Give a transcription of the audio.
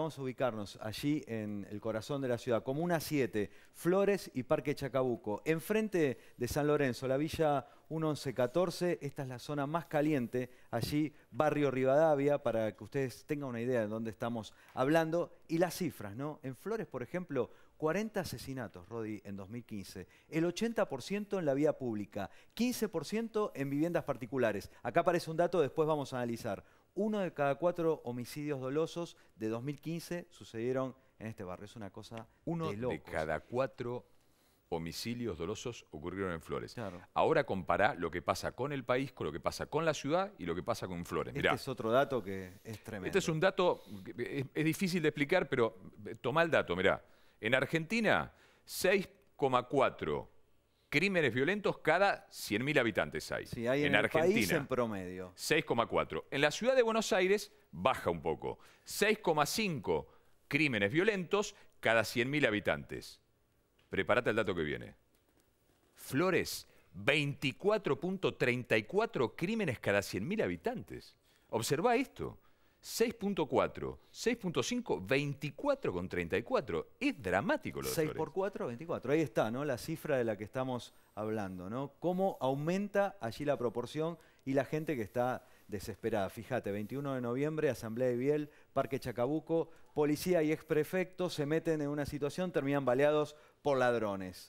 Vamos a ubicarnos allí en el corazón de la ciudad, Comuna 7, Flores y Parque Chacabuco, enfrente de San Lorenzo, la Villa 1114, esta es la zona más caliente, allí Barrio Rivadavia, para que ustedes tengan una idea de dónde estamos hablando, y las cifras, ¿no? En Flores, por ejemplo, 40 asesinatos, Rodi, en 2015, el 80% en la vía pública, 15% en viviendas particulares. Acá aparece un dato, después vamos a analizar. Uno de cada cuatro homicidios dolosos de 2015 sucedieron en este barrio. Es una cosa uno de locos. De cada cuatro homicidios dolosos ocurrieron en Flores. Ahora compará lo que pasa con el país, con lo que pasa con la ciudad y lo que pasa con Flores. Este es otro dato que es tremendo. Este es un dato que es, es difícil de explicar, pero eh, toma el dato, mirá. En Argentina, 6,4 crímenes violentos cada 100.000 habitantes hay. en, Argentina. en promedio. 6,4. En la ciudad de Buenos Aires baja un poco. 6,5 crímenes violentos cada 100.000 habitantes. Prepárate el dato que viene. Flores, 24.34 crímenes cada 100.000 habitantes. Observa esto. 6.4, 6.5, 24 con 34. Es dramático lo de 6 por 4, 24. Ahí está, ¿no? La cifra de la que estamos hablando, ¿no? Cómo aumenta allí la proporción y la gente que está desesperada. Fíjate, 21 de noviembre, Asamblea de Biel, Parque Chacabuco, policía y ex-prefecto se meten en una situación, terminan baleados por ladrones.